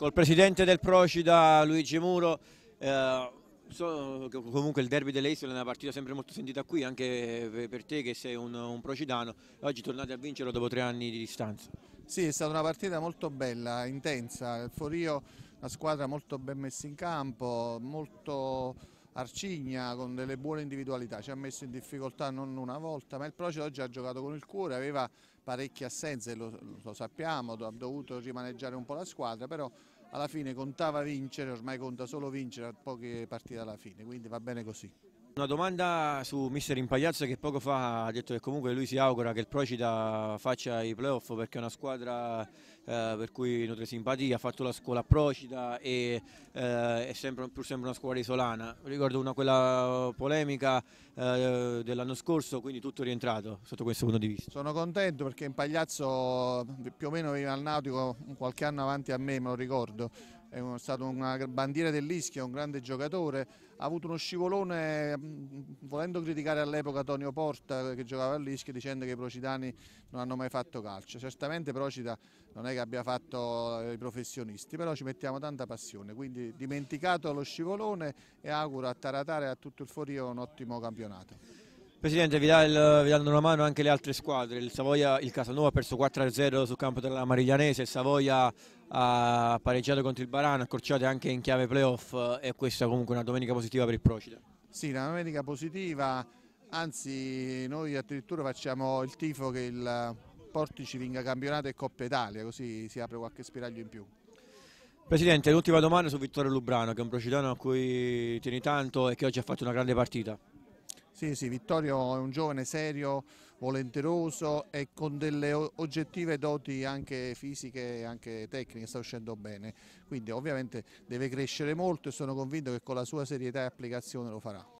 Col presidente del Procida Luigi Muro, eh, so, comunque il derby delle isole è una partita sempre molto sentita qui, anche per te che sei un, un procidano, oggi tornate a vincere dopo tre anni di distanza. Sì, è stata una partita molto bella, intensa, il Forio, una squadra molto ben messa in campo, molto Arcigna con delle buone individualità ci ha messo in difficoltà non una volta, ma il Procida oggi ha giocato con il cuore, aveva parecchie assenze, lo, lo sappiamo, ha dovuto rimaneggiare un po' la squadra, però alla fine contava vincere, ormai conta solo vincere a poche partite alla fine, quindi va bene così. Una domanda su mister Impagliazzo che poco fa ha detto che comunque lui si augura che il Procida faccia i playoff perché è una squadra eh, per cui nutre simpatia, ha fatto la scuola a Procida e eh, è sempre, pur sempre una scuola isolana. Ricordo una, quella polemica eh, dell'anno scorso, quindi tutto è rientrato sotto questo punto di vista. Sono contento perché Impagliazzo più o meno veniva al Nautico qualche anno avanti a me, me lo ricordo è stato una bandiera dell'Ischia, un grande giocatore, ha avuto uno scivolone mm, volendo criticare all'epoca Tonio Porta eh, che giocava all'Ischia dicendo che i procitani non hanno mai fatto calcio, certamente Procita non è che abbia fatto eh, i professionisti, però ci mettiamo tanta passione, quindi dimenticato lo scivolone e auguro a Taratare e a tutto il Forio un ottimo campionato. Presidente, vi, dà il, vi danno una mano anche le altre squadre, il, Savoia, il Casanova ha perso 4-0 sul campo della Mariglianese, il Savoia ha pareggiato contro il Barano, accorciate anche in chiave playoff eh, e questa è comunque una domenica positiva per il Procida. Sì, una domenica positiva, anzi noi addirittura facciamo il tifo che il Portici vinga campionato e Coppa Italia, così si apre qualche spiraglio in più. Presidente, l'ultima domanda su Vittorio Lubrano, che è un procidano a cui tieni tanto e che oggi ha fatto una grande partita. Sì, sì, Vittorio è un giovane serio, volenteroso e con delle oggettive doti anche fisiche e anche tecniche, sta uscendo bene. Quindi ovviamente deve crescere molto e sono convinto che con la sua serietà e applicazione lo farà.